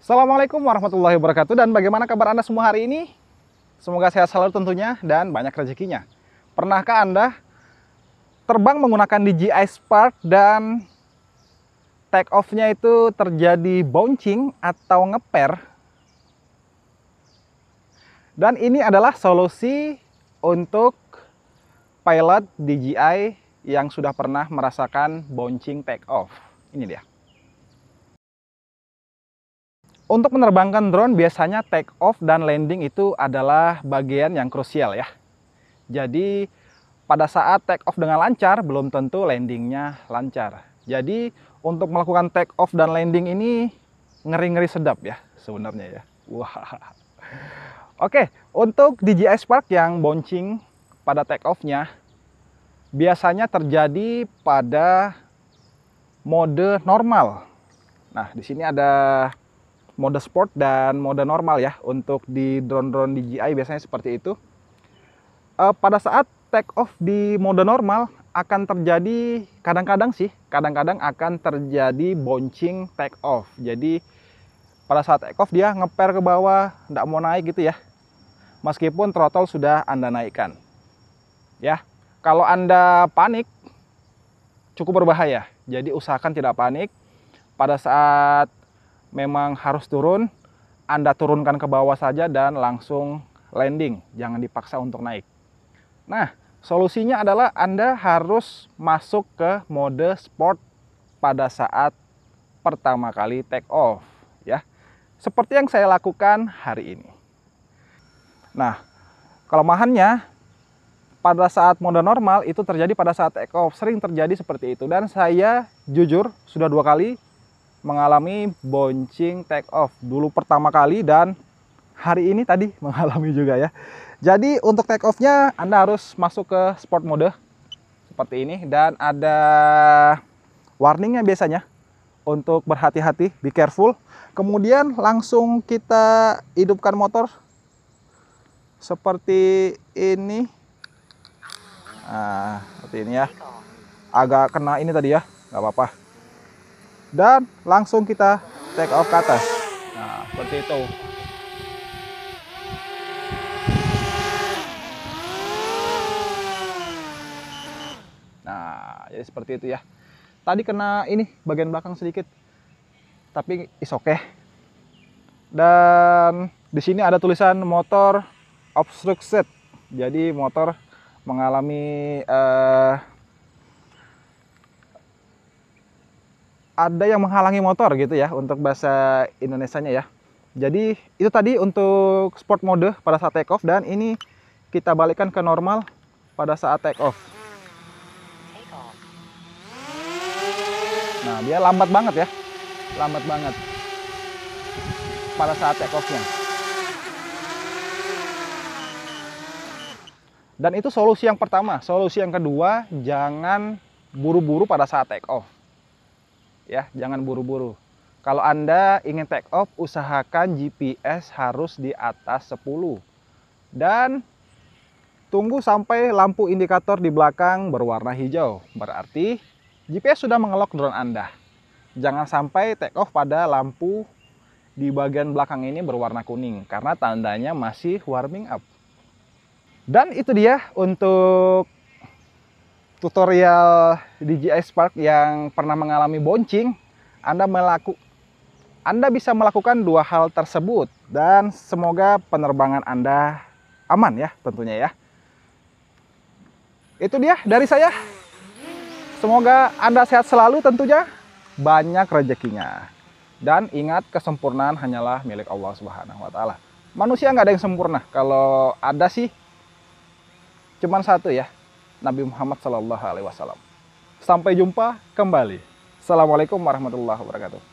Assalamualaikum warahmatullahi wabarakatuh dan bagaimana kabar Anda semua hari ini? Semoga sehat selalu tentunya dan banyak rezekinya. Pernahkah Anda terbang menggunakan DJI Spark dan take off-nya itu terjadi bouncing atau ngeper? Dan ini adalah solusi untuk pilot DJI yang sudah pernah merasakan bouncing take off. Ini dia. Untuk menerbangkan drone biasanya take off dan landing itu adalah bagian yang krusial ya. Jadi pada saat take off dengan lancar belum tentu landingnya lancar. Jadi untuk melakukan take off dan landing ini ngeri-ngeri sedap ya sebenarnya ya. Wah. Oke, untuk DJI Spark yang bouncing pada take off-nya biasanya terjadi pada mode normal. Nah, di sini ada mode sport dan mode normal ya untuk di drone-drone DJI biasanya seperti itu. E, pada saat take off di mode normal akan terjadi kadang-kadang sih, kadang-kadang akan terjadi bouncing take off. Jadi pada saat take off dia ngeper ke bawah, tidak mau naik gitu ya. Meskipun throttle sudah Anda naikkan. Ya, kalau Anda panik cukup berbahaya. Jadi usahakan tidak panik. Pada saat memang harus turun, Anda turunkan ke bawah saja dan langsung landing, jangan dipaksa untuk naik. Nah, solusinya adalah Anda harus masuk ke mode sport pada saat pertama kali take off ya. Seperti yang saya lakukan hari ini. Nah, kelemahannya pada saat mode normal itu terjadi pada saat take off, sering terjadi seperti itu dan saya jujur sudah dua kali mengalami boncing take off dulu pertama kali dan hari ini tadi mengalami juga ya. Jadi untuk take off-nya Anda harus masuk ke sport mode seperti ini dan ada warningnya biasanya untuk berhati-hati, be careful. Kemudian langsung kita hidupkan motor seperti ini. Nah, seperti ini ya. Agak kena ini tadi ya, nggak apa-apa dan langsung kita take off ke atas nah seperti itu nah jadi seperti itu ya tadi kena ini bagian belakang sedikit tapi is okay dan di sini ada tulisan motor obstructed jadi motor mengalami uh, ada yang menghalangi motor gitu ya untuk bahasa Indonesianya ya. Jadi itu tadi untuk sport mode pada saat take off dan ini kita balikkan ke normal pada saat take off. Nah, dia lambat banget ya. Lambat banget. Pada saat take offnya. Dan itu solusi yang pertama. Solusi yang kedua, jangan buru-buru pada saat take off ya, jangan buru-buru. Kalau Anda ingin take off, usahakan GPS harus di atas 10. Dan tunggu sampai lampu indikator di belakang berwarna hijau. Berarti GPS sudah mengelok drone Anda. Jangan sampai take off pada lampu di bagian belakang ini berwarna kuning karena tandanya masih warming up. Dan itu dia untuk tutorial DJI Spark yang pernah mengalami boncing, Anda melaku Anda bisa melakukan dua hal tersebut dan semoga penerbangan Anda aman ya tentunya ya. Itu dia dari saya. Semoga Anda sehat selalu tentunya, banyak rezekinya. Dan ingat kesempurnaan hanyalah milik Allah Subhanahu wa taala. Manusia nggak ada yang sempurna. Kalau ada sih cuman satu ya, Nabi Muhammad SAW. Sampai jumpa kembali. Assalamualaikum warahmatullahi wabarakatuh.